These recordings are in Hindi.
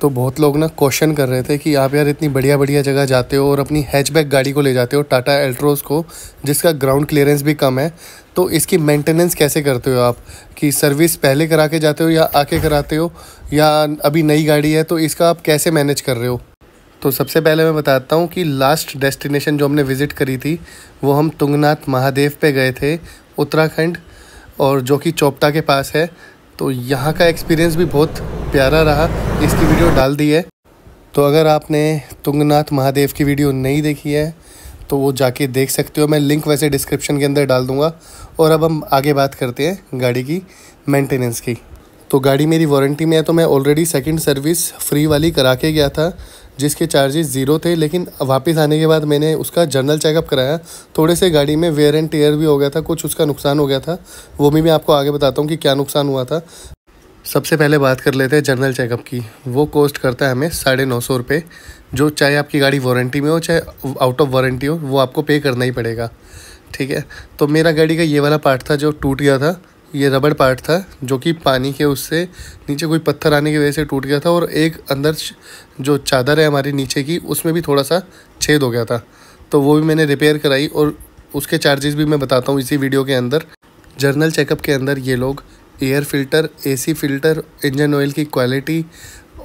तो बहुत लोग ना क्वेश्चन कर रहे थे कि आप यार इतनी बढ़िया बढ़िया जगह जाते हो और अपनी हैचबैक गाड़ी को ले जाते हो टाटा एल्ट्रोस को जिसका ग्राउंड क्लियरेंस भी कम है तो इसकी मेंटेनेंस कैसे करते हो आप कि सर्विस पहले करा के जाते हो या आके कराते हो या अभी नई गाड़ी है तो इसका आप कैसे मैनेज कर रहे हो तो सबसे पहले मैं बताता हूँ कि लास्ट डेस्टिनेशन जो हमने विज़िट करी थी वो हम तुंगनाथ महादेव पे गए थे उत्तराखंड और जो कि चोपटा के पास है तो यहाँ का एक्सपीरियंस भी बहुत प्यारा रहा इसकी वीडियो डाल दी है तो अगर आपने तुंगनाथ महादेव की वीडियो नहीं देखी है तो वो जाके देख सकते हो मैं लिंक वैसे डिस्क्रिप्शन के अंदर डाल दूँगा और अब हम आगे बात करते हैं गाड़ी की मेंटेनेंस की तो गाड़ी मेरी वारंटी में है तो मैं ऑलरेडी सेकंड सर्विस फ्री वाली करा के गया था जिसके चार्जेस ज़ीरो थे लेकिन वापस आने के बाद मैंने उसका जर्नल चेकअप कराया थोड़े से गाड़ी में वेयर एंड टेयर भी हो गया था कुछ उसका नुकसान हो गया था वो भी मैं आपको आगे बताता हूँ कि क्या नुकसान हुआ था सबसे पहले बात कर लेते हैं जनरल चेकअप की वो कॉस्ट करता है हमें साढ़े नौ सौ रुपये जो चाहे आपकी गाड़ी वारंटी में हो चाहे आउट ऑफ वारंटी हो वो आपको पे करना ही पड़ेगा ठीक है तो मेरा गाड़ी का ये वाला पार्ट था जो टूट गया था ये रबड़ पार्ट था जो कि पानी के उससे नीचे कोई पत्थर आने की वजह से टूट गया था और एक अंदर जो चादर है हमारी नीचे की उसमें भी थोड़ा सा छेद हो गया था तो वो भी मैंने रिपेयर कराई और उसके चार्जेस भी मैं बताता हूँ इसी वीडियो के अंदर जर्नल चेकअप के अंदर ये लोग air filter AC filter engine oil की क्वालिटी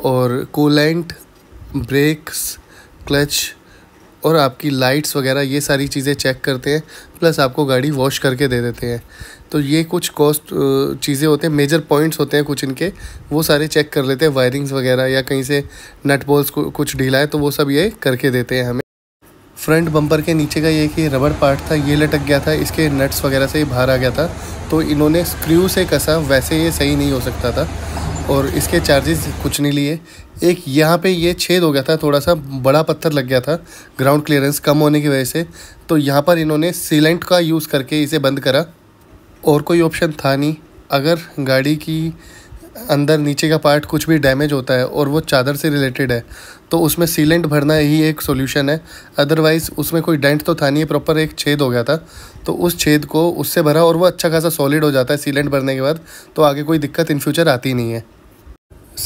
और कूलेंट ब्रेक्स क्लच और आपकी लाइट्स वगैरह ये सारी चीज़ें चेक करते हैं प्लस आपको गाड़ी वॉश करके दे देते हैं तो ये कुछ कॉस्ट चीज़ें होते हैं मेजर पॉइंट्स होते हैं कुछ इनके वो सारे चेक कर लेते हैं वायरिंग्स वगैरह या कहीं से नट बोल्स कुछ ढीला है तो वो सब ये करके देते हैं हमें फ्रंट बम्पर के नीचे का ये कि रबड़ पार्ट था ये लटक गया था इसके नट्स वगैरह से ही बाहर आ गया था तो इन्होंने स्क्रू से कसा वैसे ये सही नहीं हो सकता था और इसके चार्जेस कुछ नहीं लिए एक यहाँ पे ये छेद हो गया था थोड़ा सा बड़ा पत्थर लग गया था ग्राउंड क्लियरेंस कम होने की वजह से तो यहाँ पर इन्होंने सीलेंट का यूज़ करके इसे बंद करा और कोई ऑप्शन था नहीं अगर गाड़ी की अंदर नीचे का पार्ट कुछ भी डैमेज होता है और वो चादर से रिलेटेड है तो उसमें सीलेंट भरना ही एक सोल्यूशन है अदरवाइज़ उसमें कोई डेंट तो था नहीं है प्रॉपर एक छेद हो गया था तो उस छेद को उससे भरा और वो अच्छा खासा सॉलिड हो जाता है सीलेंट भरने के बाद तो आगे कोई दिक्कत इन फ्यूचर आती नहीं है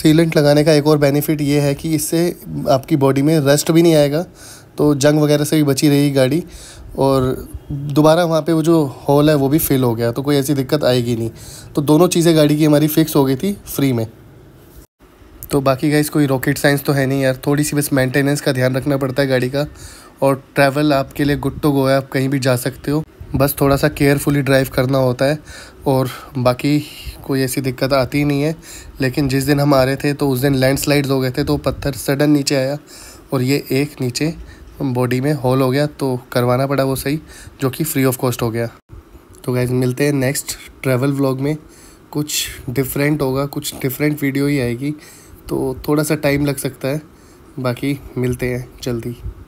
सीलेंट लगाने का एक और बेनिफिट ये है कि इससे आपकी बॉडी में रेस्ट भी नहीं आएगा तो जंग वगैरह से भी बची रहेगी गाड़ी और दोबारा वहाँ पे वो जो हॉल है वो भी फिल हो गया तो कोई ऐसी दिक्कत आएगी नहीं तो दोनों चीज़ें गाड़ी की हमारी फ़िक्स हो गई थी फ्री में तो बाकी गाइस कोई रॉकेट साइंस तो है नहीं यार थोड़ी सी बस मेंटेनेंस का ध्यान रखना पड़ता है गाड़ी का और ट्रैवल आपके लिए गुड टू गो है आप कहीं भी जा सकते हो बस थोड़ा सा केयरफुली ड्राइव करना होता है और बाकी कोई ऐसी दिक्कत आती ही नहीं है लेकिन जिस दिन हम आ रहे थे तो उस दिन लैंडस्लाइड्स हो गए थे तो पत्थर सडन नीचे आया और ये एक नीचे बॉडी में होल हो गया तो करवाना पड़ा वो सही जो कि फ्री ऑफ कॉस्ट हो गया तो गाइज़ मिलते हैं नेक्स्ट ट्रैवल व्लॉग में कुछ डिफरेंट होगा कुछ डिफरेंट वीडियो ही आएगी तो थोड़ा सा टाइम लग सकता है बाकी मिलते हैं जल्दी